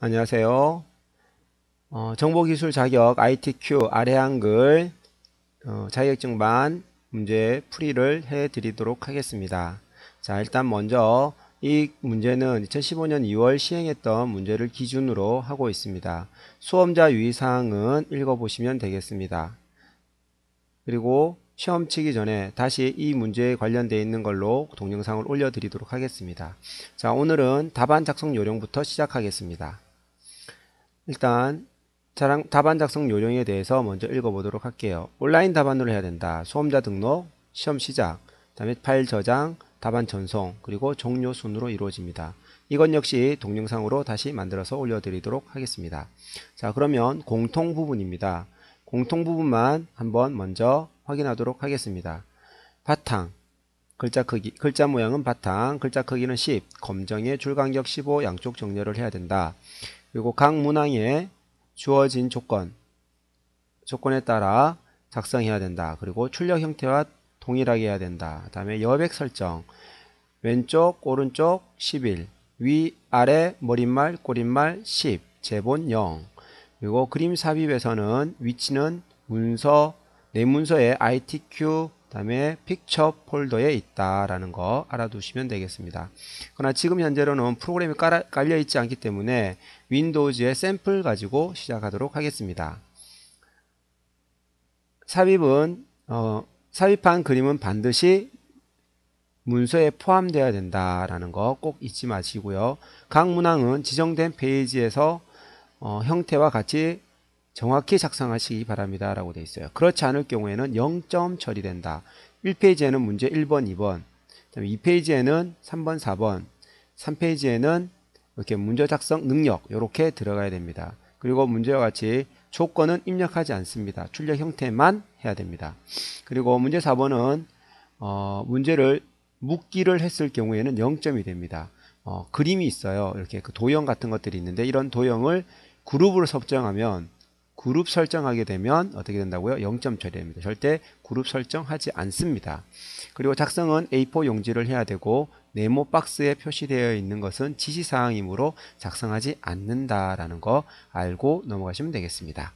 안녕하세요. 어, 정보기술 자격 ITQ 아래 한글 어, 자격증반 문제 풀이를 해드리도록 하겠습니다. 자 일단 먼저 이 문제는 2015년 2월 시행했던 문제를 기준으로 하고 있습니다. 수험자 유의사항은 읽어보시면 되겠습니다. 그리고 시험 치기 전에 다시 이 문제에 관련되어 있는 걸로 동영상을 올려드리도록 하겠습니다. 자 오늘은 답안 작성 요령부터 시작하겠습니다. 일단 자랑, 답안 작성 요령에 대해서 먼저 읽어보도록 할게요. 온라인 답안으로 해야 된다. 수험자 등록, 시험 시작, 다음에 파일 저장, 답안 전송, 그리고 종료 순으로 이루어집니다. 이건 역시 동영상으로 다시 만들어서 올려드리도록 하겠습니다. 자 그러면 공통 부분입니다. 공통 부분만 한번 먼저 확인하도록 하겠습니다. 바탕 글자 크기 글자 모양은 바탕 글자 크기는 10 검정의 줄간격 15 양쪽 정렬을 해야 된다. 그리고 각 문항에 주어진 조건 조건에 따라 작성해야 된다. 그리고 출력 형태와 동일하게 해야 된다. 그 다음에 여백 설정 왼쪽 오른쪽 11 위, 아래, 머릿말, 꼬릿말 10, 제본 0 그리고 그림 삽입에서는 위치는 문서, 내문서에 ITQ 다음에 픽처 폴더에 있다라는 거 알아두시면 되겠습니다. 그러나 지금 현재로는 프로그램이 깔려 있지 않기 때문에 윈도우즈의 샘플 가지고 시작하도록 하겠습니다. 삽입은 어, 삽입한 그림은 반드시 문서에 포함되어야 된다라는 거 꼭 잊지 마시고요. 각 문항은 지정된 페이지에서 어, 형태와 같이 정확히 작성하시기 바랍니다. 라고 되어 있어요. 그렇지 않을 경우에는 0점 처리된다. 1페이지에는 문제 1번, 2번, 2페이지에는 3번, 4번, 3페이지에는 이렇게 문제 작성 능력 이렇게 들어가야 됩니다. 그리고 문제와 같이 조건은 입력하지 않습니다. 출력 형태만 해야 됩니다. 그리고 문제 4번은 어, 문제를 묶기를 했을 경우에는 0점이 됩니다. 어, 그림이 있어요. 이렇게 그 도형 같은 것들이 있는데 이런 도형을 그룹으로 설정하면 그룹 설정하게 되면 어떻게 된다고요? 0점 처리됩니다. 절대 그룹 설정하지 않습니다. 그리고 작성은 A4 용지를 해야 되고 네모 박스에 표시되어 있는 것은 지시사항이므로 작성하지 않는다라는 거 알고 넘어가시면 되겠습니다.